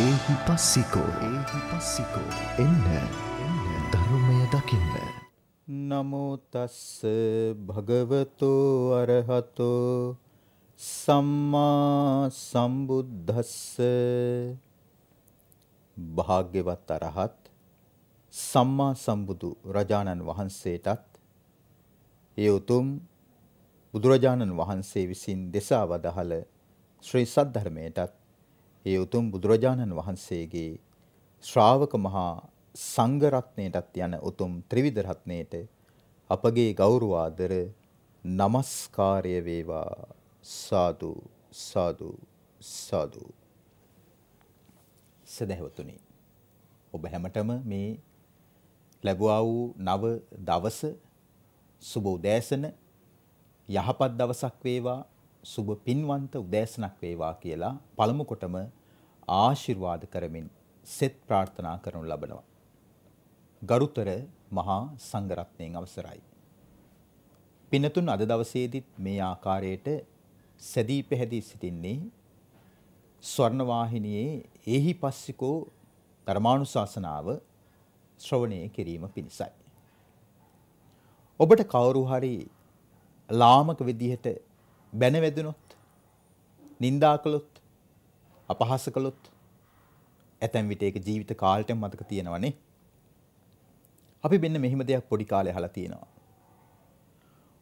ඒහි පස්සිකෝ ඒහි පස්සිකෝ එන්න එන්න ධර්මය දකින්න. නමුතස්ස භගවතෝ අරහතෝ සම්මා සම්බුද්ධස්ස භාග්‍යවත් අරහත් සම්මා සම්බුදු රජාණන් වහන්සේටත් ඒ උතුම් බුදුරජාණන් වහන්සේ විසින් දෙසා වදහළ ශ්‍රී සද්ධර්මයටත් ඒ උතුම් බුදුරජාණන් වහන්සේගේ ශ්‍රාවක මහා සංඝ රත්නයටත් යන උතුම් ත්‍රිවිධ රත්නයට අපගේ ගෞරව ආදර নমස්කාරය වේවා සාදු සාදු සාදු සදහවතුනි ඔබ හැමතෙම මේ ලැබුවා වූ නව දවස සුබ උදෑසන යහපත් දවසක් වේවා සුබ පින්වන්ත උදෑසනක් වේවා කියලා පළමු කොටම ආශිර්වාද කරමින් සෙත් ප්‍රාර්ථනා කරනු ලබනවා. ගරුතර මහා සංඝරත්නයෙන් අවසරයි. පිනතුන් අද දවසේදීත් මේ ආකාරයට සැදී පැහැදී සිටින්නේ ස්වර්ණවාහිනියේ එහි පස්සිකෝ ධර්මානුශාසනාව ශ්‍රවණය කිරීම පිණිසයි. ඔබට කවුරු හරි ලාමක විදිහට බැනවැදුනොත්, නිඳා කළොත්, අපහාස කළොත් ඇතැම් විට ඒක ජීවිත කාලෙටම මතක තියෙනවනේ. අපි මෙන්න මෙහිම දෙයක් පොඩි කාලේ අහලා තියෙනවා.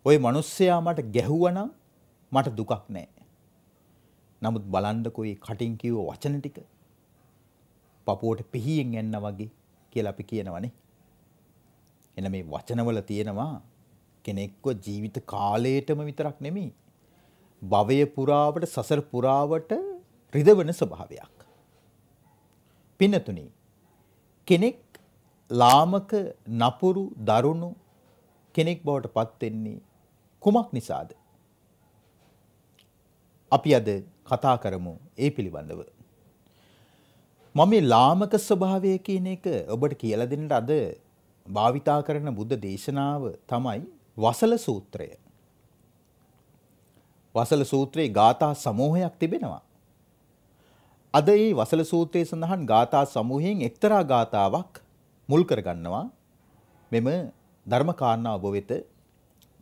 ওই මිනිස්සයා මට ගැහුවනම් මට දුකක් නෑ. නමුත් බලන්නකෝ මේ කටින් කිව්ව වචන ටික පපුවට පිහියෙන් යනවා වගේ කියලා අපි කියනවනේ. එන මේ වචනවල තියෙනවා කෙනෙක්ව ජීවිත කාලයටම විතරක් නෙමෙයි භවය පුරාවට සසර පුරාවට රිදවන ස්වභාවයක්. පින්නතුනි කෙනෙක් ලාමක නපුරු දරුණු කෙනෙක් බවට පත් වෙන්නේ කුමක් නිසාද? අපි අද කතා කරමු ඒ පිළිබඳව. මම මේ ලාමක ස්වභාවය කියන එක ඔබට කියලා දෙන්න අද භාවිතා කරන බුද්ධ දේශනාව තමයි වසල සූත්‍රය. වසල සූත්‍රයේ ගාථා සමූහයක් තිබෙනවා. අද මේ වසල සූත්‍රයේ සඳහන් ගාථා සමූහයෙන් එක්තරා ගාතාවක් මුල් කරගන්නවා මෙම ධර්ම කාරණා ඔබ වෙත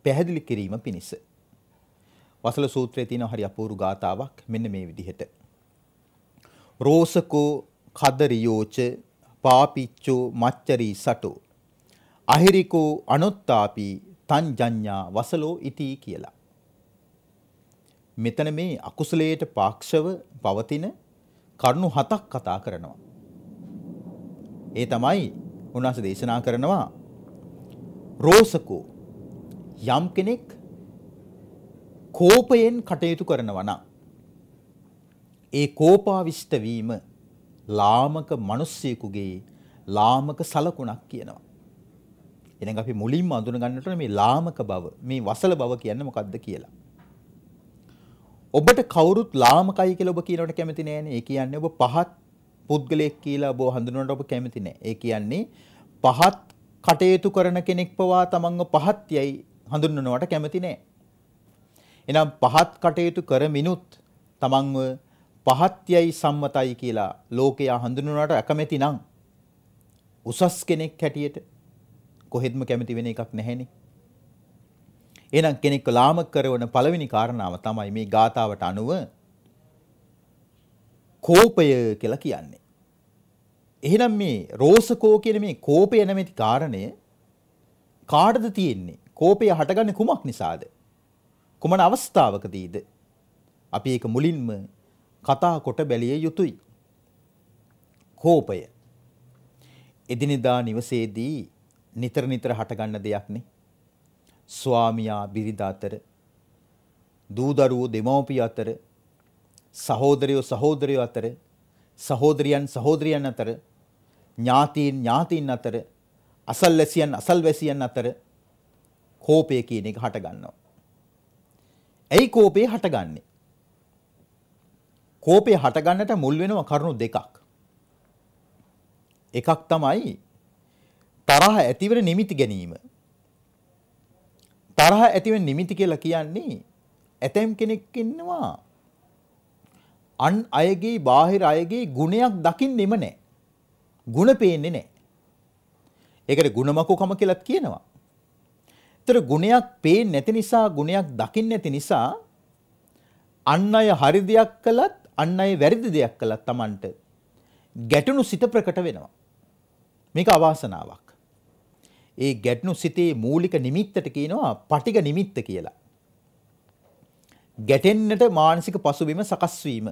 පැහැදිලි කිරීම පිණිස. වසල සූත්‍රයේ තියෙන හරි අපූර්ව ගාතාවක් මෙන්න මේ විදිහට. රෝසකෝ කදරියෝච පාපිච්චෝ මච්චරී සටෝ අහිරිකෝ අනොත්තාපි තංජඤ්ඤා වසලෝ ඉති කියලා. මෙතන මේ අකුසලයට පාක්ෂව පවතින කරුණු හතක් කතා කරනවා. ඒ තමයි උන්වහන්සේ දේශනා කරනවා රෝසකෝ යම් කෙනෙක් කෝපයෙන් කටයුතු කරනවා නම් ඒ කෝපාවිෂ්ඨ වීම ලාමක මිනිස්සෙකුගේ ලාමක සලකුණක් කියනවා. එහෙනම් අපි මුලින්ම අඳුන ගන්නට මේ ලාමක බව, මේ වසල බව කියන්නේ මොකක්ද කියලා. ඔබට කවුරුත් ලාමකයි කියලා ඔබ කියනවට කැමති නෑනේ. ඒ කියන්නේ ඔබ පහත් පුද්ගලයෙක් කියලා ඔබ හඳුනනට ඔබ කැමති නෑ. ඒ කියන්නේ පහත් කටයුතු කරන කෙනෙක් පවා තමන්ව පහත් යයි හඳුන්වනවට කැමති නෑ. එනම් පහත් කටයුතු කරමිනුත් තමන්ව පහත් යයි සම්මතයි කියලා ලෝකයා හඳුන්වනවට අකමැති නම් උසස් කෙනෙක් හැටියට කොහෙත්ම කැමති වෙන එකක් නැහැනේ. එහෙනම් කෙනෙක්ව ලාමක කරන පළවෙනි කාරණාව තමයි මේ ගාතාවට අනුව කෝපය කියලා කියන්නේ. එහෙනම් මේ රෝසකෝ කියන මේ කෝපය නැමැති කාරණය කාටද තියෙන්නේ? කෝපය හටගන්නේ කුමක් නිසාද? කුමන අවස්ථාවකදීද? අපි ඒක මුලින්ම කතා කොට බැලිය යුතුයි. කෝපය. එදිනෙදා නිවසේදී නිතර නිතර හටගන්න දෙයක් නේ. ස්වාමියා බිරිඳ අතර දූ දරුවෝ දෙමව්පිය අතර සහෝදරයෝ සහෝදරයෝ අතර සහෝදරියන් සහෝදරියන් අතර ඥාතීන් ඥාතීන් අතර අසල්වැසියන් අසල්වැසියන් අතර කෝපය කියන එක හටගන්නවා. ඇයි කෝපය හටගන්නේ? කෝපය හටගන්නට මුල් වෙනවා කරුණු දෙකක්. එකක් තමයි තරහ ඇතිවෙන නිමිති ගැනීම. තරහ ඇතිවෙන නිමිති කියලා කියන්නේ ඇතැම් කෙනෙක් ඉන්නවා අන් අයගේ බාහිර අයගේ ගුණයක් දකින්නෙම නැහැ. ගුණ පේන්නේ නැහැ. ඒකට ගුණමකුකම කියලාත් කියනවා. ඒතර ගුණයක් පේන්නේ නැති නිසා ගුණයක් දකින්නේ නැති නිසා අන් අය හරි දෙයක් කළත් අන් අය වැරදි දෙයක් කළත් Tamanට ගැටුණු සිත ප්‍රකට වෙනවා. මේක අවාසනාවක්. ඒ ගැටනු සිතේ මූලික නිමිත්තට කියනවා පටික නිමිත්ත කියලා. ගැටෙන්නට මානසික පසුබිම සකස් වීම.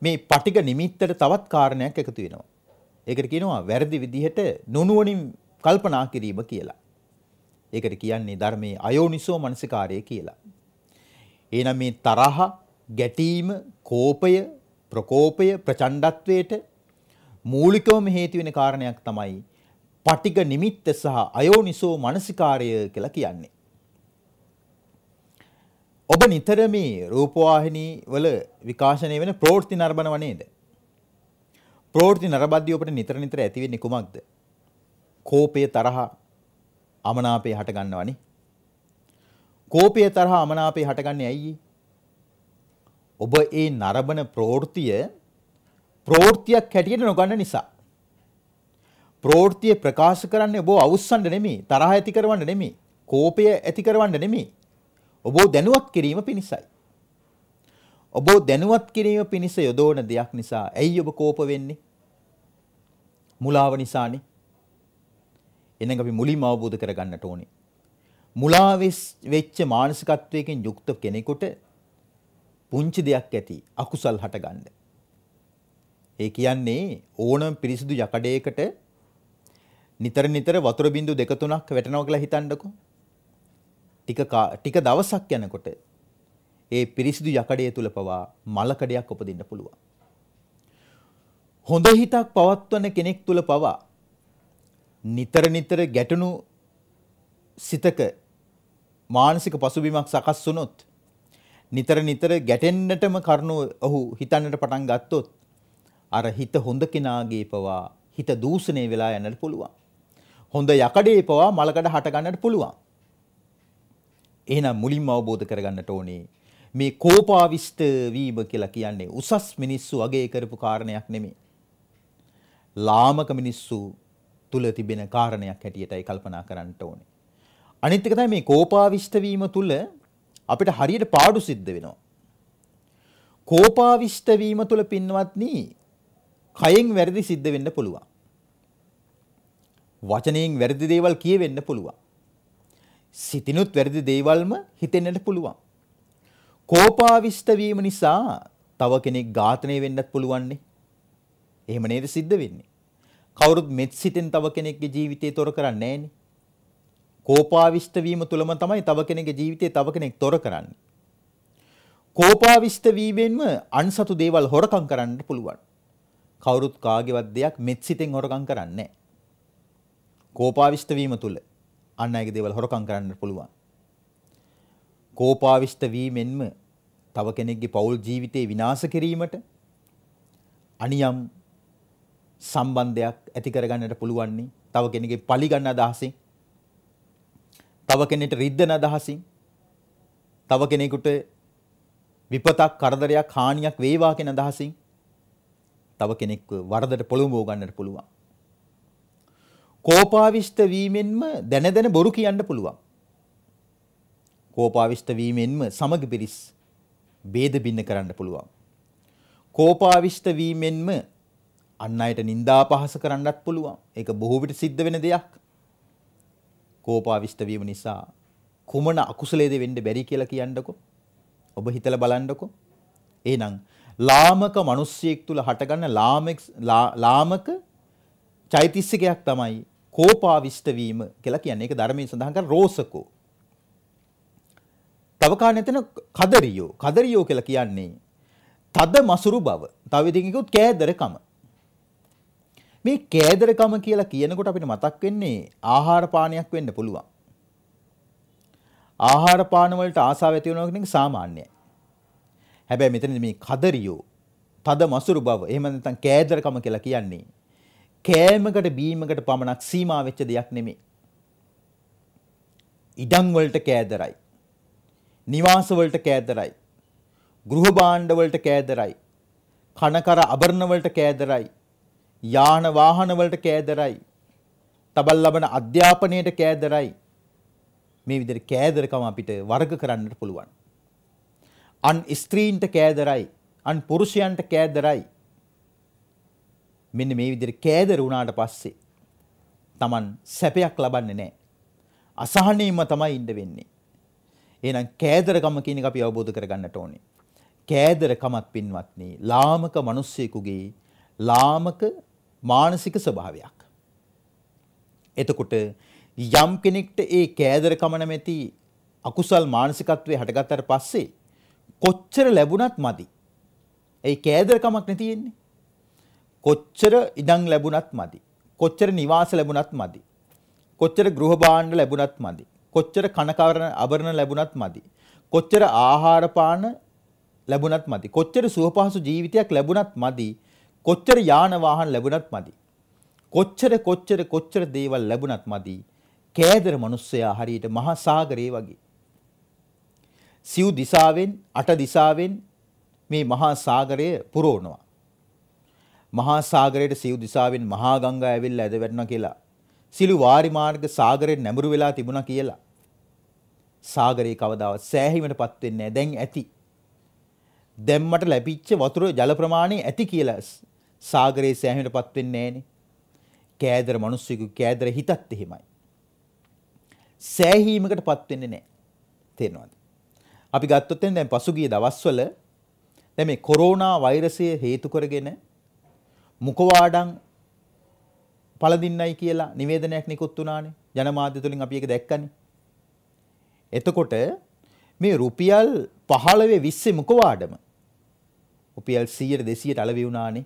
මේ පටික නිමිත්තට තවත් කාරණයක් එකතු වෙනවා. ඒකට කියනවා වැරදි විදිහට නොනුවණින් කල්පනා කිරීම කියලා. ඒකට කියන්නේ ධර්මයේ අයෝනිසෝ මනසිකාරය කියලා. එහෙනම් මේ තරහ, ගැටීම, කෝපය, ප්‍රකෝපය, ප්‍රචණ්ඩත්වයට මූලිකවම හේතු වෙන කාරණයක් තමයි පටිග නිමිත්ත සහ අයෝනිසෝ මනසිකාරය කියලා කියන්නේ. ඔබ නිතර මේ රූපවාහිනී වල විකාශනය වෙන ප්‍රවෘත්ති නරඹනව නේද? ප්‍රවෘත්ති නරඹද්දී ඔබට නිතර නිතර ඇති වෙන්නේ කුමක්ද? කෝපය තරහ අමනාපය හට ගන්නවනේ. කෝපය තරහ අමනාපය හටගන්නේ ඇයි? ඔබ ඒ නරඹන ප්‍රවෘත්තිය ප්‍රවෘත්තියක් හැටියට නොගන්න නිසා. ප්‍රවෘත්තිය ප්‍රකාශ කරන්නේ ඔබ අවුස්සන්න නෙමෙයි තරහ ඇති කරවන්න නෙමෙයි කෝපය ඇති කරවන්න නෙමෙයි ඔබ දැනුවත් කිරීම පිණිසයි ඔබ දැනුවත් කිරීම පිණිස යොදවන දෙයක් නිසා ඇයි ඔබ කෝප වෙන්නේ මුලාව නිසානේ එහෙනම් අපි මුලින්ම අවබෝධ කරගන්නට ඕනේ මුලා වෙච්ච මානසිකත්වයකින් යුක්ත කෙනෙකුට පුංචි දෙයක් ඇති අකුසල් හටගන්න ඒ කියන්නේ ඕනම පිරිසිදු යකඩයකට නිතර නිතර වතුර බින්දු දෙක තුනක් වැටෙනවා කියලා හිතන්නකෝ. ටික ටික දවසක් යනකොට ඒ පිරිසිදු යකඩය තුල පවා මලකඩයක් උපදින්න පුළුවන්. හොඳ හිතක් පවත්වන කෙනෙක් තුල පවා නිතර නිතර ගැටුණු සිතක මානසික පසුබිමක් සකස් වුනොත් නිතර නිතර ගැටෙන්නටම කරුණු ඔහු හිතන්නට පටන් ගත්තොත් අර හිත හොඳ කෙනාගේ පවා හිත දූෂණය වෙලා යන්නට පුළුවන්. හොඳ යකඩේ පවා මලකඩ හටගන්නට පුළුවන්. එහෙනම් මුලින්ම අවබෝධ කරගන්නට ඕනේ මේ කෝපාවිෂ්ඨ වීම කියලා කියන්නේ උසස් මිනිස්සු අගය කරපු කාරණයක් නෙමෙයි. ලාමක මිනිස්සු තුල තිබෙන කාරණයක් හැටියටයි කල්පනා කරන්නට ඕනේ. අනිත් එක තමයි මේ කෝපාවිෂ්ඨ වීම තුල අපිට හරියට පාඩු සිද්ධ වෙනවා. කෝපාවිෂ්ඨ වීම තුල පින්වත්නි කයෙන් වැරදි සිද්ධ වෙන්න පුළුවන්. වචනයෙන් වැරදි දේවල් කියවෙන්න පුළුවන්. සිතිනුත් වැරදි දේවල්ම හිතෙන්නට පුළුවන්. කෝපාවිෂ්ඨ වීම නිසා තව කෙනෙක් ඝාතනය වෙන්නත් පුළුවන්නේ. එහෙම නේද සිද්ධ වෙන්නේ. කවුරුත් මෙත් සිතෙන් තව කෙනෙක්ගේ ජීවිතය තොර කරන්නේ නැහනේ. කෝපාවිෂ්ඨ වීම තුලම තමයි තව කෙනෙක්ගේ ජීවිතය තව කෙනෙක් තොර කරන්නේ. කෝපාවිෂ්ඨ වීමෙන්ම අන්සතු දේවල් හොරකම් කරන්න පුළුවන්. කවුරුත් කාගේවත් දෙයක් මෙත් සිතෙන් හොරකම් කරන්නේ නැහැ. කෝපාවිෂ්ඨ වීම තුල අන් අයගේ දේවල් හොරකම් කරන්න පුළුවන්. කෝපාවිෂ්ඨ වීමෙන්ම තව කෙනෙක්ගේ පෞල් ජීවිතේ විනාශ කිරීමට අනියම් සම්බන්ධයක් ඇති කරගන්නට පුළුවන්නේ තව කෙනෙක්ගේ පලි ගන්න අදහසින් තව කෙනෙක්ට රිද්දන අදහසින් තව කෙනෙකුට විපතක් කරදරයක් හානියක් වේවා කියන අදහසින් තව කෙනෙක්ව වරදට පොළඹව ගන්නට පුළුවන්. කෝපාවිෂ්ඨ වීමෙන්ම දැන දැන බොරු කියන්න පුළුවන්. කෝපාවිෂ්ඨ වීමෙන්ම සමග පිරිස් ભેද බින්න කරන්න පුළුවන්. කෝපාවිෂ්ඨ වීමෙන්ම අන් අයට නිନ୍ଦා පහස කරන්නත් පුළුවන්. ඒක බොහෝ විට සිද්ධ වෙන දෙයක්. කෝපාවිෂ්ඨ වීම නිසා කුමන අකුසලයේද වෙන්න බැරි කියලා කියන්නකො. ඔබ හිතලා බලන්නකො. එහෙනම් ලාමක මිනිසියෙක් තුල හටගන්න ලාමක චෛතසිකයක් තමයි කෝපාවිෂ්ඨ වීම කියලා කියන්නේ. ඒක ධර්මයේ සඳහන් කරන රෝසකෝ. තව කාණේ තන කදරියෝ. කදරියෝ කියලා කියන්නේ තද මසුරු බව. තව විදිහකින් කිව්වොත් කෑදරකම. මේ කෑදරකම කියලා කියනකොට අපිට මතක් වෙන්නේ ආහාර පානයක් වෙන්න පුළුවන්. ආහාර පාන වලට ආසාව ඇති වෙනවා කියන එක සාමාන්‍යයි. හැබැයි මෙතනදී මේ කදරියෝ, තද මසුරු බව, එහෙම නැත්නම් කෑදරකම කියලා කියන්නේ කෑමකට බීමකට පමණක් සීමා වෙච්ච දෙයක් නෙමේ. ඉඩම් වලට කෑදරයි. නිවාස වලට කෑදරයි. ගෘහ භාණ්ඩ වලට කෑදරයි. කනකර ආභරණ වලට කෑදරයි. යාන වාහන වලට කෑදරයි. තබල් ලබන අධ්‍යාපනයට කෑදරයි. මේ විදිහට කෑදරකම අපිට වර්ග කරන්නට පුළුවන්. අන් ස්ත්‍රීන්ට කෑදරයි. අන් පුරුෂයන්ට කෑදරයි. මෙන්න මේ විදිහට කෑදර වුණාට පස්සේ Taman සැපයක් ලබන්නේ නැහැ. අසහනෙම තමයි ඉන්න වෙන්නේ. එහෙනම් කෑදරකම කියන එක අපි අවබෝධ කරගන්නට ඕනේ. කෑදරකමත් පින්වත්නි ලාමක මිනිස්සෙකුගේ ලාමක මානසික ස්වභාවයක්. එතකොට යම් කෙනෙක්ට ඒ කෑදරකම නැමැති අකුසල් මානසිකත්වයේ හටගත්තට පස්සේ කොච්චර ලැබුණත් මදි. ඒ කෑදරකමක් නැති වෙන්නේ. කොච්චර ඉඩම් ලැබුණත් මදි. කොච්චර නිවාස ලැබුණත් මදි. කොච්චර ගෘහ භාණ්ඩ ලැබුණත් මදි. කොච්චර කනකවරණ ආභරණ ලැබුණත් මදි. කොච්චර ආහාර පාන ලැබුණත් මදි. කොච්චර සුවපහසු ජීවිතයක් ලැබුණත් මදි. කොච්චර යාන වාහන ලැබුණත් මදි. කොච්චර කොච්චර කොච්චර දේවල් ලැබුණත් මදි. කෑදර මිනිස්සයා හරියට මහා සාගරේ වගේ. සිව් දිසාවෙන් අට දිසාවෙන් මේ මහා සාගරය පුරවනවා. මහා සාගරයට සිව් දිසාවෙන් මහා ගංගා ඇවිල්ලා ඇද වැටුණා කියලා. සිළු වාරි මාර්ග සාගරයෙන් නැඹුරු වෙලා තිබුණා කියලා. සාගරේ කවදාවත් සෑහීමටපත් වෙන්නේ නැහැ. දැන් ඇති. දැන් මට ලැබිච්ච වතුර ජල ප්‍රමාණය ඇති කියලා සාගරේ සෑහීමටපත් වෙන්නේ නැහනේ. කෑදර මිනිස්සුගේ කෑදර හිතත් එහෙමයි. සෑහීමකටපත් වෙන්නේ නැහැ. තේරෙනවද? අපි ගත්තොත් දැන් පසුගිය දවස්වල දැන් මේ කොරෝනා වෛරසය හේතු කරගෙන මුකවාඩම් පළඳින්නයි කියලා නිවේදනයක් නිකුත් වුණානේ. ජනමාධ්‍ය තුලින් අපි ඒක දැක්කනේ. එතකොට මේ රුපියල් 15 20 මුකවාඩම රුපියල් 100 200ට අලවි වුණානේ.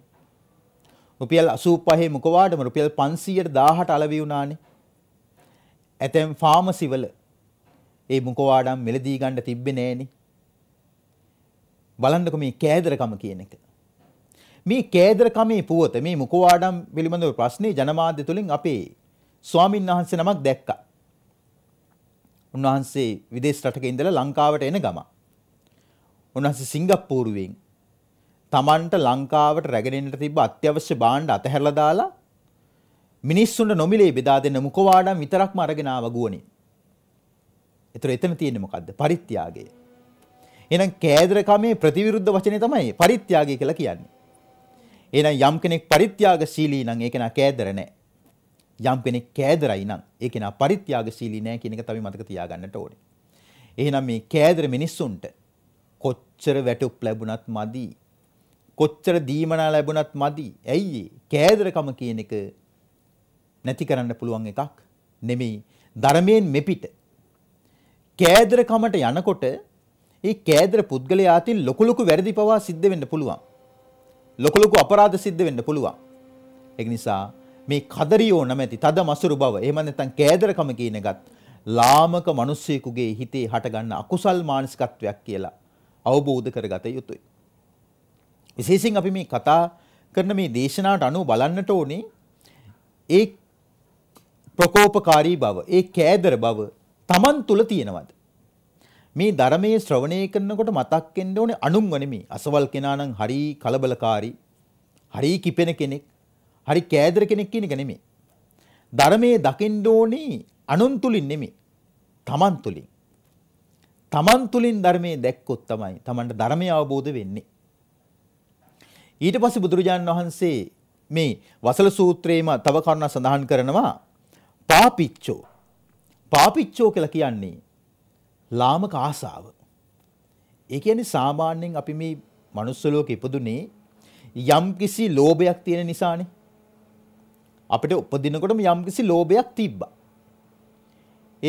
රුපියල් 85 මුකවාඩම රුපියල් 500ට 1000ට අලවි වුණානේ. ඇතැම් ෆාමසිවල ඒ මුකවාඩම් මෙලදී ගන්න තිබ්බේ නෑනේ. බලන්නකො මේ කෑදරකම කියන එක. මේ කේදරකමේ පුවත මේ මුකවාඩම් පිළිබඳව ප්‍රශ්නේ ජනමාධ්‍ය තුලින් අපේ ස්වාමින් වහන්සේ නමක් දැක්කා. උන්වහන්සේ විදේශ රටක ඉඳලා ලංකාවට එන ගම. උන්වහන්සේ සිංගප්පූරුවෙන් Tamanට ලංකාවට රැගෙන එන්නට තිබ්බ අත්‍යවශ්‍ය භාණ්ඩ අතහැරලා දාලා මිනිස්සුන්ට නොමිලේ බෙදා දෙන්න මුකවාඩම් විතරක්ම අරගෙන ආව ගුවනේ. ඒතර එතන තියෙන්නේ මොකද්ද? පරිත්‍යාගය. එහෙනම් කේදරකමේ ප්‍රතිවිරුද්ධ වචනේ තමයි පරිත්‍යාගය කියලා කියන්නේ. එහෙනම් යම් කෙනෙක් පරිත්‍යාගශීලී නම් ඒක නා කෑදර නැහැ. යම් කෙනෙක් කෑදරයි නම් ඒක නා පරිත්‍යාගශීලී නැහැ කියන එක තමයි මතක තියාගන්නට ඕනේ. එහෙනම් මේ කෑදර මිනිස්සුන්ට කොච්චර වැටුප් ලැබුණත් මදි. කොච්චර දීමනා ලැබුණත් මදි. ඇයි කෑදරකම කියන එක නැති කරන්න පුළුවන් එකක් නෙමෙයි. ධර්මයෙන් මෙපිට කෑදරකමට යනකොට ඒ කෑදර පුද්ගලයාතින් ලොකු ලොකු වැරදි පවා සිද්ධ වෙන්න පුළුවන්. ලොකු ලොකු අපරාධ සිද්ධ වෙන්න පුළුවන්. ඒක නිසා මේ කදරියෝ නැමැති තද මසුරු බව එහෙම නැත්නම් කෑදරකම කියන එකත් ලාමක මිනිස්සෙකුගේ හිතේ හටගන්න අකුසල් මානසිකත්වයක් කියලා අවබෝධ කරගත යුතුයි. විශේෂයෙන් අපි මේ කතා කරන මේ දේශනාවට අනුව බලන්නට ඕනේ ඒ ප්‍රකෝපකාරී බව, ඒ කෑදර බව Taman තුල තියෙනවද? මේ ධර්මයේ ශ්‍රවණය කරනකොට මතක් වෙන්න ඕනේ අනුන්ව නෙමෙයි. අසවල් කෙනා නම් හරි කලබලකාරී, හරි කිපෙන කෙනෙක්, හරි කෑදර කෙනෙක් කියන එක නෙමෙයි. ධර්මයේ දකින්න ඕනේ අනුන් තුලින් නෙමෙයි. තමන් තුලින්. තමන් තුලින් ධර්මයේ දැක්කොත් තමයි තමන්ට ධර්මය අවබෝධ වෙන්නේ. ඊට පස්සේ බුදුරජාණන් වහන්සේ මේ වසල සූත්‍රයේම තව කරුණක් සඳහන් කරනවා පාපිච්චෝ. පාපිච්චෝ කියලා කියන්නේ ලාමක ආසාව. ඒ කියන්නේ සාමාන්‍යයෙන් අපි මේ මනුස්ස ලෝකෙ ඉපදුනේ යම්කිසි ලෝභයක් තියෙන නිසානේ. අපිට උපදිනකොටම යම්කිසි ලෝභයක් තිබ්බා.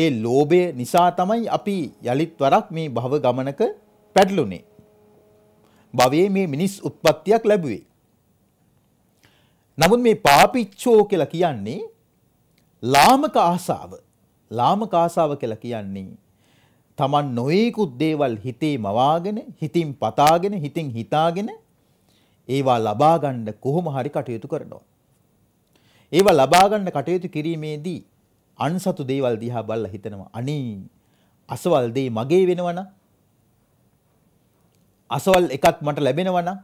ඒ ලෝභය නිසා තමයි අපි යලිත් වරක් මේ භව ගමනක පැටළුනේ. භවයේ මේ මිනිස් උත්පත්තියක් ලැබුවේ. නමුත් මේ පාපිච්චෝ කියලා කියන්නේ ලාමක ආසාව. ලාමක ආසාව කියලා කියන්නේ Taman නොයෙකුත් දේවල් හිතේ මවාගෙන, හිතින් පතාගෙන, හිතින් හිතාගෙන ඒවා ලබා ගන්න කොහොම හරි කටයුතු කරනවා. ඒවා ලබා ගන්න කටයුතු කිරීමේදී අන්සතු දේවල් දිහා බලලා හිතනවා. අනේ අසවල් දේ මගේ වෙනවනම් අසවල් එකක් මට ලැබෙනවනම්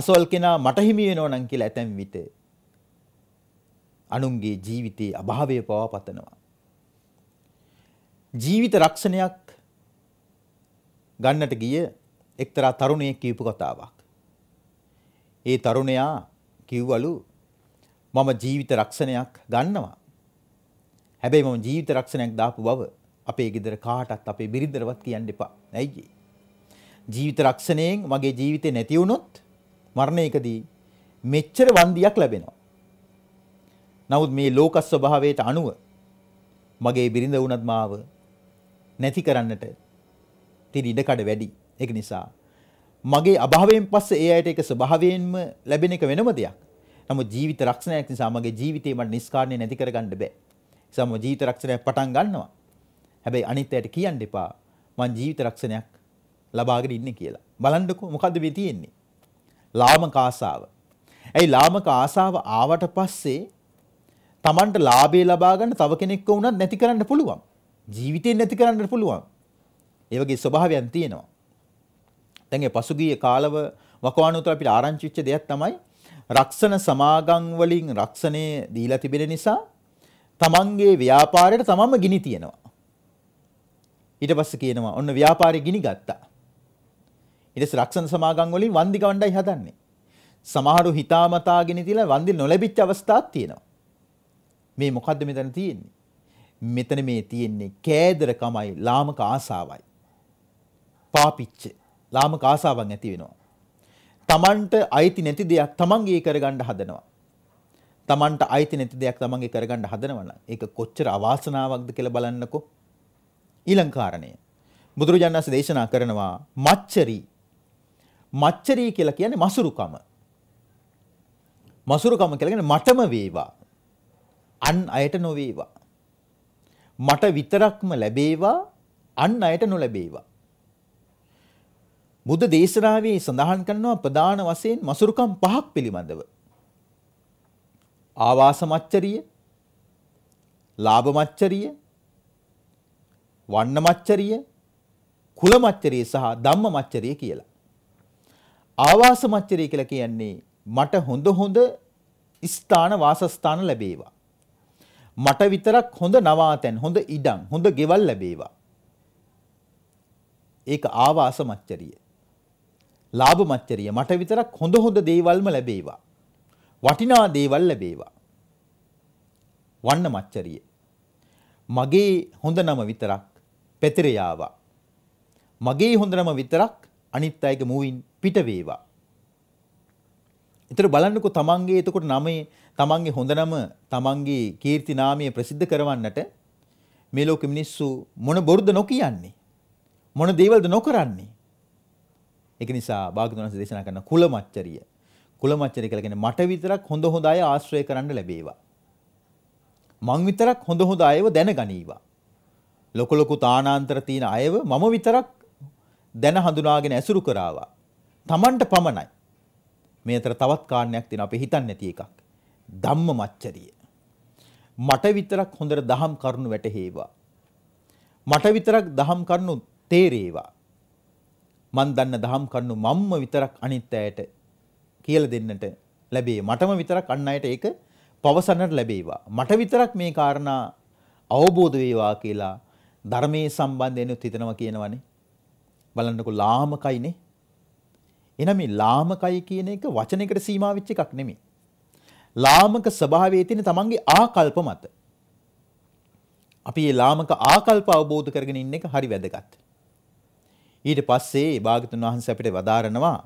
අසවල් කෙනා මට හිමි වෙනවනම් කියලා ඇතැම් විට අනුන්ගේ ජීවිතයේ අභාවය පවා පතනවා. ජීවිත රක්ෂණයක් ගන්නට ගිය එක්තරා තරුණයෙක් කියපු කතාවක්. ඒ තරුණයා කිව්වලු මම ජීවිත රක්ෂණයක් ගන්නවා. හැබැයි මම ජීවිත රක්ෂණයක් දාපු බව අපේ ගෙදර කාටත් අපේ බිරිඳරවත් කියන්න එපා. ඇයි ජීවිත රක්ෂණයෙන් මගේ ජීවිතේ නැති වුණොත් මරණයකදී මෙච්චර වන්දියක් ලැබෙනවා. නමුත් මේ ලෝක ස්වභාවයට අනුව මගේ බිරිඳ වුණත් මාව නැති කරන්නට තිරි ඉඩකඩ වැඩි. ඒක නිසා මගේ අභාවයෙන් පස්සේ ඒ අයට ඒක ස්වභාවයෙන්ම ලැබෙන එක වෙනම දෙයක්. නමුත් ජීවිත රක්ෂණයක් නිසා මගේ ජීවිතේ මට නිස්කාරණය නැති කරගන්න බෑ. ඒසම ජීවිත රක්ෂණයක් පටන් ගන්නවා. හැබැයි අනිත් අයට කියන්න එපා මං ජීවිත රක්ෂණයක් ලබාගෙන ඉන්නේ කියලා. බලන්නකෝ මොකද්ද මේ තියෙන්නේ? ලාමක ආසාව. ඇයි ලාමක ආසාව ආවට පස්සේ Tamanට ලාභය ලබා ගන්න තව කෙනෙක්ව වුණත් නැති කරන්න පුළුවන්. ජීවිතයෙන් නැති කරන්න පුළුවන්. ඒ වගේ ස්වභාවයන් තියෙනවා. දැන් ඒ පසුගිය කාලව වකවානුවතර අපිට ආරංචි වෙච්ච දෙයක් තමයි රක්ෂණ සමාගම් වලින් රක්ෂණේ දීලා තිබෙන නිසා තමන්ගේ ව්‍යාපාරයට තමන්ම ගිනි තියනවා. ඊට පස්සේ කියනවා ඔන්න ව්‍යාපාරේ ගිනි ගත්තා. ඊට පස්සේ රක්ෂණ සමාගම් වලින් වන්දි ගවණ්ඩයි හදන්නේ. සමහරු හිතාමතා ගිනි තියලා වන්දි නොලැබිච්ච අවස්ථාත් තියෙනවා. මේ මොකද්ද මෙතන තියෙන්නේ? මෙතන මේ තියෙන්නේ කෑදරකමයි ලාමක ආසාවයි. පාපිච්ච ලාමක ආසාවන් ඇති වෙනවා. තමන්ට අයිති නැති දෙයක් තමන්ගේ කරගන්න හදනවා. තමන්ට අයිති නැති දෙයක් තමන්ගේ කරගන්න හදනවනම් ඒක කොච්චර අවාසනාවක්ද කියලා බලන්නකෝ. ඊළඟ කාරණය. බුදුරජාණන් වහන්සේ දේශනා කරනවා මච්චරි. මච්චරි කියලා කියන්නේ මසුරුකම. මසුරුකම කියලා කියන්නේ මටම වේවා. අන් අයට නොවේවා. මට විතරක්ම ලැබේවා අන් අයට නොලැබේවා. බුද්ධ දේශනාවේ සඳහන් කරනවා ප්‍රධාන වශයෙන් මසුරුකම් පහක් පිළිබඳව. ආවාස මච්චරිය, ලාභ මච්චරිය, වන්න මච්චරිය, කුල මච්චරිය සහ ධම්ම මච්චරිය කියලා. ආවාස මච්චරිය කියලා කියන්නේ මට හොඳ හොඳ ස්ථාන වාසස්ථාන ලැබේවා. මට විතරක් හොඳ නවාතැන් හොඳ ඉඩම් හොඳ ගෙවල් ලැබේවා. ඒක ආවාස මච්චරිය. ලාභ මච්චරිය මට විතරක් හොඳ හොඳ දේවල්ම ලැබේවා. වටිනා දේවල් ලැබේවා. වන්න මච්චරිය. මගේ හොඳ නම විතරක් පැතිර යාවා. මගේ හොඳ නම විතරක් අනිත් අයගේ මුවින් පිට වේවා. එතකොට බලන්නකෝ තමන්ගේ එතකොට නමේ තමන්ගේ හොඳ නම තමන්ගේ කීර්ති නාමය ප්‍රසිද්ධ කරවන්නට මේ ලෝකෙ මිනිස්සු මොන බොරුද නොකියන්නේ මොන දේවල්ද නොකරන්නේ ඒක නිසා භාගතුන් වහන්සේ දේශනා කරන කුලමච්චරිය කුලමච්චරිය කියලා කියන්නේ මට විතරක් හොඳ හොඳ අය ආශ්‍රය කරන්න ලැබේවා මං විතරක් හොඳ හොඳ අයව දැනගනීවා ලොකු ලොකු තානාන්තර තියෙන අයව මම විතරක් දැන හඳුනාගෙන ඇසුරු කරාවා. Tamanට පමණයි. මේ අතර තවත් කාරණයක් තියෙනවා අපි හිතන්නේ නැති එකක්. ධම්ම මච්චරිය. මට විතරක් හොඳට දහම් කරුණු වැටහෙවා. මට විතරක් දහම් කරුණු තේරේවා. මන් දන්න දහම් කරුණු මම්ම විතරක් අනිත් අයට කියලා දෙන්නට ලැබේ. මටම විතරක් අන් අයට ඒක පවසන්නට ලැබේවා. මට විතරක් මේ කාරණා අවබෝධ වේවා කියලා ධර්මයේ සම්බන්ධයෙන් හිතනවා කියනවනේ. බලන්නකො ලාමකයිනේ එහෙනම් මේ ලාමකයි කියන එක වචනයකට සීමා වෙච්ච එකක් නෙමෙයි. ලාමක ස්වභාවයේ තියෙන තමන්ගේ ආකල්ප මත. අපි මේ ලාමක ආකල්ප අවබෝධ කරගෙන ඉන්න එක හරි වැදගත්. ඊට පස්සේ භාගතුන් වහන්සේ අපිට වදාරනවා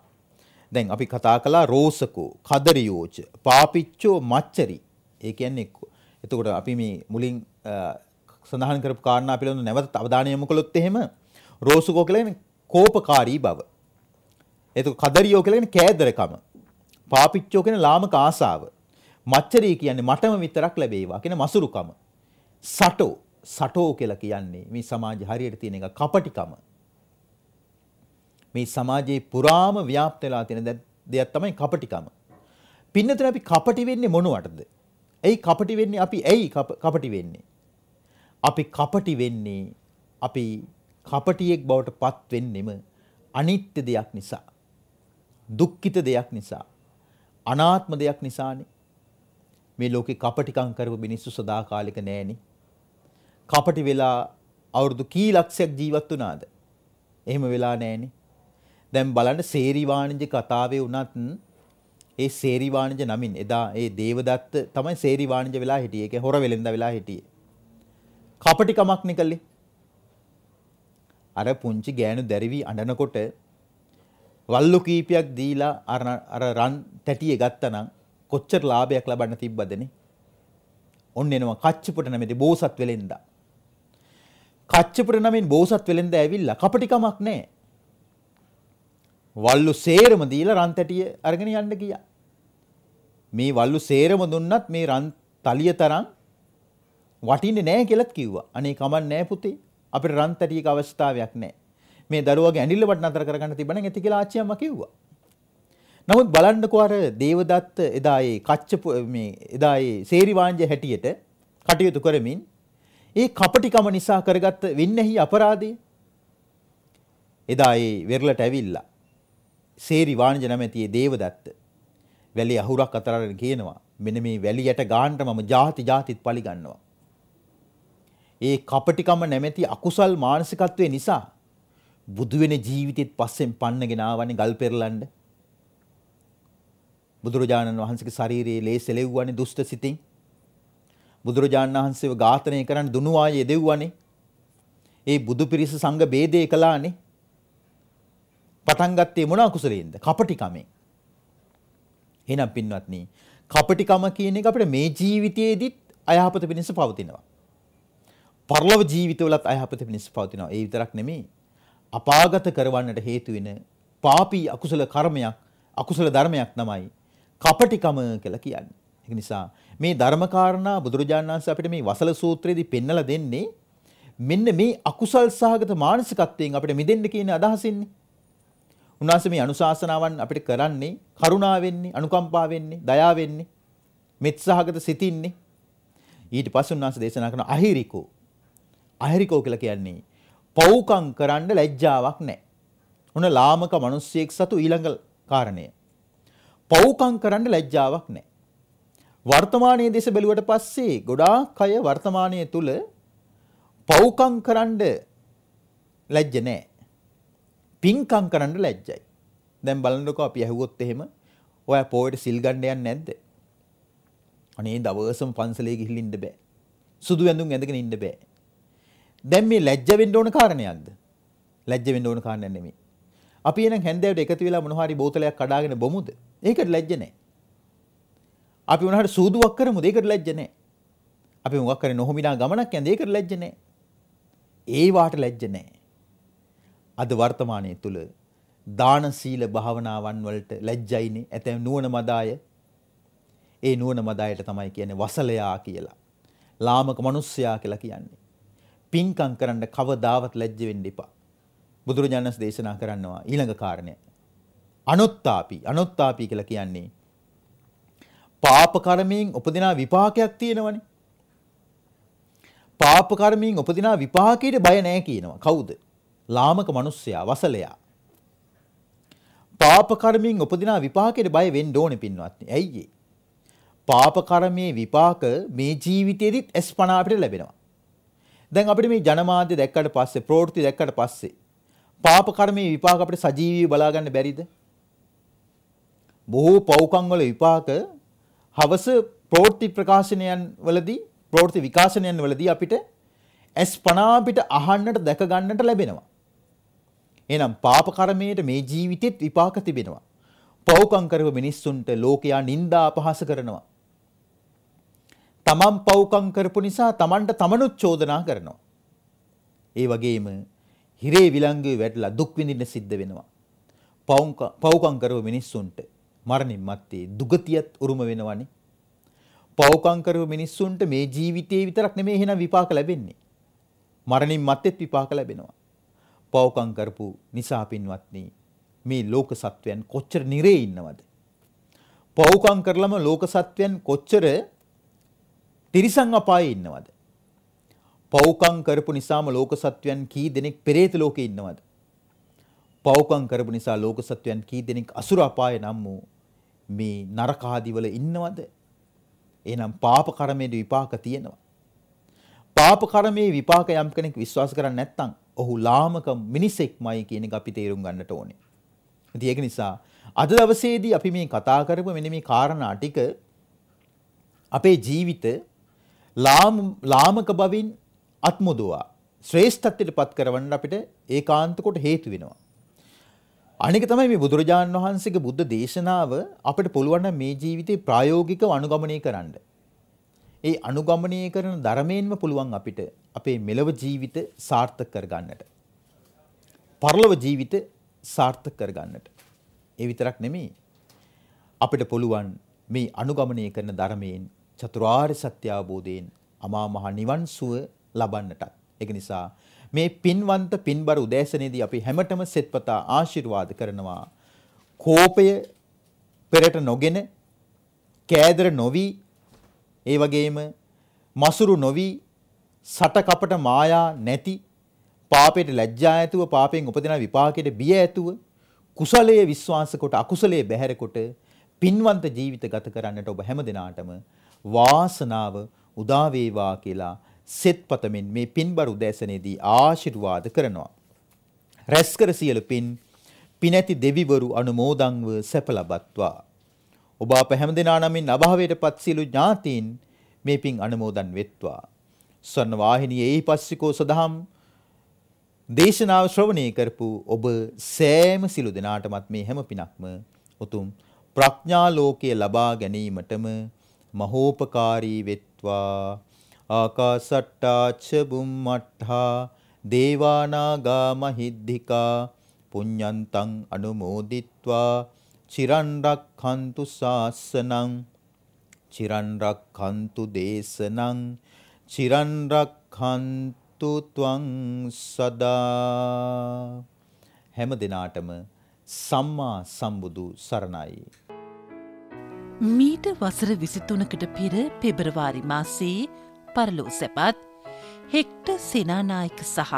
දැන් අපි කතා කළා රෝසකෝ, කදරියෝච, පාපිච්චෝ මච්චරි. ඒ කියන්නේ එතකොට අපි මේ මුලින් සඳහන් කරපු කාරණා පිළිබඳව නැවත අවධානය යොමු කළොත් එහෙම රෝසකෝ කියලා කියන්නේ කෝපකාරී බව. එතකොට කදරියෝ කියලා කියන්නේ කෑදරකම. පාපිච්චෝ කියන්නේ ලාමක ආසාව. මච්චරී කියන්නේ මටම විතරක් ලැබේවා කියන මසුරුකම. සටෝ සටෝ කියලා කියන්නේ මේ සමාජ හරියට තියෙන එක කපටිකම. මේ සමාජයේ පුරාම ව්‍යාප්ත වෙලා තියෙන දෙයක් තමයි කපටිකම. පින්නතර අපි කපටි වෙන්නේ මොනවටද? ඇයි කපටි වෙන්නේ අපි ඇයි කපටි වෙන්නේ? අපි කපටි වෙන්නේ අපි කපටියෙක් බවට පත් වෙන්නෙම අනිත්‍ය දෙයක් නිසා. දුක්ඛිත දෙයක් නිසා අනාත්ම දෙයක් නිසානේ මේ ලෝකේ කපටිකම් කරපු මිනිස්සු සදාකාලික නෑනේ කපටි වෙලා අවුරුදු කී ලක්ෂයක් ජීවත් වුණාද එහෙම වෙලා නෑනේ දැන් බලන්න සේරි වාණිජ කතාවේ උනත් ඒ සේරි වාණිජ නමින් එදා ඒ දේවදත්ත තමයි සේරි වාණිජ වෙලා හිටියේ ඒක හොර වෙලෙන්දා වෙලා හිටියේ කපටිකමක් නේ කළේ අර පුංචි ගෑනු දැරිවි අඬනකොට වල්ලු කීපයක් දීලා අර අර රන් තැටිය ගත්තනම් කොච්චර ලාභයක් ලබන්න තිබ්බදනේ. ඔන්න එනවා කච්චපට නැමැති බෝසත් වෙලෙන්දා. කච්චපට නමින් බෝසත් වෙලෙන්දා ඇවිල්ලා කපටිකමක් නැහැ. වල්ලු සේරම දීලා රන් තැටිය අරගෙන යන්න ගියා. මේ වල්ලු සේරම දුන්නත් මේ රන් තලිය තරම් වටින්නේ නැහැ කියලාත් කිව්වා. අනේ කමක් නැහැ පුතේ. අපිට රන් තැටියක අවශ්‍යතාවයක් නැහැ. මේ දරුවගේ ඇඬිල්ලවට නතර කරගන්න තිබණ ඇති කියලා ආච්චි අම්මා කිව්වා. නමුත් බලන්නකෝ අර දේවදත්ත එදා ඒ කච්චපු මේ එදා ඒ සේරි වාණ්ජ හැටියට කටයුතු කරමින් ඒ කපටිකම නිසා කරගත්ත වෙන්නේහි අපරාධය. එදා ඒ වෙරළට ඇවිල්ලා සේරි වාණ්ජ නැමැති ඒ දේවදත්ත වැලි අහුරක් අතරගෙන කියනවා මෙන්න මේ වැලියට ගාන්න මම ಜಾති ಜಾතිත් පලි ගන්නවා. ඒ කපටිකම නැමැති අකුසල් මානසිකත්වයේ නිසා බුදු වෙන ජීවිතෙත් පස්සෙන් පන්නගෙන ආවනේ ගල් පෙරලන්න. බුදුරජාණන් වහන්සේගේ ශාරීරියේ ලේ සෙලෙව්වනේ දුෂ්ට සිතින්. බුදුරජාණන් වහන්සේව ඝාතනය කරන්න දුනු ආයේ දෙව්වනේ. ඒ බුදු පිරිස සංඝ ભેදේ කළානේ. පටන් ගත්තේ මොන අකුසලෙන්ද? කපටිකමෙන්. එහෙනම් පින්වත්නි, කපටිකම කියන එක අපිට මේ ජීවිතයේදීත් අයහපත පිණිස පවතිනවා. පරලොව ජීවිතවලත් අයහපත පිණිස පවතිනවා. ඒ විතරක් නෙමෙයි. අපාගත කරවන්නට හේතු වෙන පාපී අකුසල කර්මයක් අකුසල ධර්මයක් තමයි කපටිකම කියලා කියන්නේ. ඒ නිසා මේ ධර්මකාරණා බුදුරජාණන් වහන්සේ අපිට මේ වසල සූත්‍රයේදී පෙන්නලා දෙන්නේ මෙන්න මේ අකුසල් සහගත මානසිකත්වයෙන් අපිට මිදෙන්න කියන අදහසින්නේ. උන්වහන්සේ මේ අනුශාසනාවන් අපිට කරන්නේ කරුණා වෙන්නේ, අනුකම්පා වෙන්නේ, දයා වෙන්නේ, මෙත් සහගත සිතින්නේ. ඊට පස්සේ උන්වහන්සේ දේශනා කරන අහිරිකෝ. අහිරිකෝ කියලා කියන්නේ පව්කම් කරන්න ලැජ්ජාවක් නැහැ. ඔන්න ලාමක මිනිස්සෙක් සතු ඊළඟ කාරණය. පව්කම් කරන්න ලැජ්ජාවක් නැහැ. වර්තමානයේ දේශ බැලුවට පස්සේ ගොඩාක් අය වර්තමානයේ තුල පව්කම් කරන්න ලැජ්ජ නැහැ. පින්කම් කරන්න ලැජ්ජයි. දැන් බලන්නකෝ අපි ඇහුවොත් එහෙම ඔයා පොයට සිල් ගන්න යන්නේ නැද්ද? අනේ දවසම පන්සලේ ගිහින් ඉන්න බෑ. සුදු ඇඳුම් ඇඳගෙන ඉන්න බෑ. දැන් මේ ලැජ්ජ වෙන්න ඕන කාරණයක්ද? ලැජ්ජ වෙන්න ඕන කාරණයක් නෙමෙයි. අපි එනම් හැන්දෑවට එකතු වෙලා මොනවා හරි බෝතලයක් කඩාගෙන බොමුද? ඒකට ලැජ්ජ නැහැ. අපි මොනහට සූදුවක් කරමුද? ඒකට ලැජ්ජ නැහැ. අපි මොකක් කරේ නොහොමිනා ගමනක් යන්නේ ඒකට ලැජ්ජ නැහැ. ඒ වාට ලැජ්ජ නැහැ. අද වර්තමානයේ තුල දාන සීල භාවනාවන් වලට ලැජ්ජයිනේ ඇතැම් නුවණ මදාය ඒ නුවණ මදායට තමයි කියන්නේ වසලයා කියලා ලාමක මිනිස්සයා කියලා කියන්නේ පින්කම් කරන්න කවදාවත් ලැජ්ජ වෙන්න එපා. බුදුරජාණන් දේශනා කරනවා ඊළඟ කාරණය. අනොත්තාපි අනොත්තාපි කියලා කියන්නේ පාප කර්මයෙන් උපදින විපාකයක් තියෙනවනේ. පාප කර්මයෙන් උපදින විපාකයට බය නැහැ කියනවා. කවුද? ලාමක මිනිස්සයා, වසලයා. පාප කර්මයෙන් උපදින විපාකයට බය වෙන්න ඕනේ පින්වත්නි. ඇයි ඒ? පාප කර්මයේ විපාක මේ ජීවිතේදිත් ඇස්පනා අපිට ලැබෙනවා. දැන් අපිට මේ ජනමාධ්‍ය දැක්කට පස්සේ ප්‍රවෘත්ති දැක්කට පස්සේ පාප කර්මයේ විපාක අපිට සජීවීව බලා ගන්න බැරිද? බොහෝ පෞකම් වල විපාක හවස ප්‍රවෘත්ති ප්‍රකාශනයන් වලදී ප්‍රවෘත්ති විකාශනයන් වලදී අපිට ඇස් පනා අපිට අහන්නට දැක ගන්නට ලැබෙනවා. එහෙනම් පාප කර්මයේ මේ ජීවිතෙත් විපාක තිබෙනවා. පෞකම් කරව මිනිස්සුන්ට ලෝකයා නිନ୍ଦා අපහාස කරනවා. තමන් පව්කම් කරපු නිසා තමන්ට තමනුත් චෝදනා කරනවා. ඒ වගේම හිරේ විලංගුවේ වැටලා දුක් විඳින්න සිද්ධ වෙනවා. පව්කම් කරව මිනිස්සුන්ට මරණින් මත්තේ දුගතියත් උරුම වෙනවනේ. පව්කම් කරව මිනිස්සුන්ට මේ ජීවිතේ විතරක් නෙමෙයි එහෙනම් විපාක ලැබෙන්නේ. මරණින් මත්තේත් විපාක ලැබෙනවා. පව්කම් කරපු නිසා පින්වත්නි මේ ලෝක සත්වයන් කොච්චර නිරේ ඉන්නවද? පව්කම් කරලම ලෝක සත්වයන් කොච්චර තිරිසන් අපායේ ඉන්නවද? පව්කම් කරපු නිසාම ලෝක සත්වයන් කී දෙනෙක් පෙරේත ලෝකේ ඉන්නවද? පව්කම් කරපු නිසා ලෝක සත්වයන් කී දෙනෙක් අසුර අපායේ නම් වූ මේ නරක ආදිවල ඉන්නවද? එහෙනම් පාප කර්මයේ විපාක තියෙනවා. පාප කර්මයේ විපාක යම් කෙනෙක් විශ්වාස කරන්නේ නැත්නම් ඔහු ලාමක මිනිසෙක්මයි කියන එක අපි තේරුම් ගන්නට ඕනේ. ඉතින් ඒක නිසා අද දවසේදී අපි මේ කතා කරපු මෙන්න මේ කාරණා ටික අපේ ජීවිත ලාමක බවින් අත්මුදවා ශ්‍රේෂ්ඨත්වයට පත් කරවන්න අපිට ඒකාන්ත කොට හේතු වෙනවා. අනික තමයි මේ බුදුරජාණන් වහන්සේගේ බුද්ධ දේශනාව අපිට පුළුවන් මේ ජීවිතේ ප්‍රායෝගිකව අනුගමනය කරන්න. ඒ අනුගමනය කරන ධර්මයෙන්ම පුළුවන් අපිට අපේ මෙලව ජීවිත සාර්ථක කරගන්නට. පරලොව ජීවිත සාර්ථක කරගන්නට. ඒ විතරක් නෙමෙයි. අපිට පුළුවන් මේ අනුගමනය කරන ධර්මයෙන් චතුරාර්ය සත්‍ය අවබෝධයෙන් අමා මහ නිවන් සුව ලබන්නටත්. ඒක නිසා මේ පින්වන්ත පින්බර උදෑසනේදී අපි හැමතෙම සෙත්පතා ආශිර්වාද කරනවා. කෝපය පෙරට නොගෙන කෑදර නොවි ඒ වගේම මසුරු නොවි සට කපට මායා නැති පාපයට ලැජ්ජා ඇතුව පාපයෙන් උපදින විපාකයට බිය ඇතුව කුසලයේ විශ්වාස කොට අකුසලයේ බැහැර කොට පින්වන්ත ජීවිත ගත කරන්නට ඔබ හැම දිනාටම වාසනාව උදා වේවා කියලා සෙත්පතමින් මේ පින්බර උදෑසනේදී ආශිර්වාද කරනවා. රැස්කර සියලු පින් පිනැති දෙවිවරු අනුමෝදන්ව සැප ලබත්වා. ඔබ අප හැමදෙනා නමින් අභාවයටපත් සියලු ඥාතීන් මේ පින් අනුමෝදන් වෙත්වා. ස්වර්ණ වාහිනියේ ඊපස්සිකෝ සදහම් දේශනාව ශ්‍රවණය කරපු ඔබ සෑම සිළු දෙනාටමත් මේ හැම පිනක්ම උතුම් ප්‍රඥා ලෝකයේ ලබා ගැනීමටම මහෝපකාරී වෙත්වා ආකාසට්ටා ච බුම්මට්ඨා දේවානාගා මහිද්దికා පුඤ්ඤන්තං අනුමෝදිත්වා චිරන් රක්ඛන්තු සාසනං චිරන් රක්ඛන්තු දේශනං චිරන් රක්ඛන්තු ත්වං සදා හැම දිනාටම සම්මා සම්බුදු සරණයි මීට වසර විසිතුනකට පෙර පෙබරවාරි මාසයේ පරලෝ සැපත් හෙක්ට සෙනානායක සහ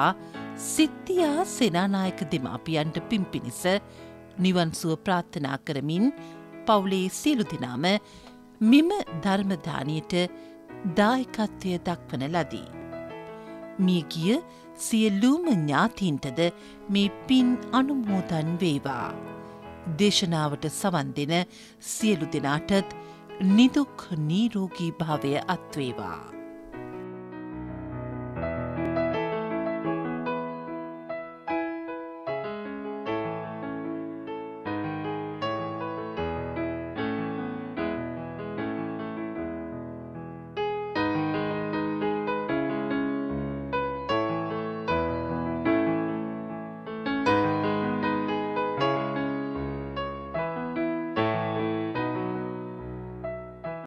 සිත්තියා සෙනානායක දෙමාපියන්ට පින් පිණිස නිවන්සුව ප්‍රාර්ථනා කරමින් පවුලේ සියලු දෙනාම මෙම ධර්මදානයට දායකත්වය දක්වන ලදී. මියගිය සියලූම ඥාතීන්ටද මේ පින් අනුමෝදන් වේවා. දේශනාවට සවන් දෙන සියලු දෙනාටත් නිදුක් නීරෝගී භාවය අත්වේවා.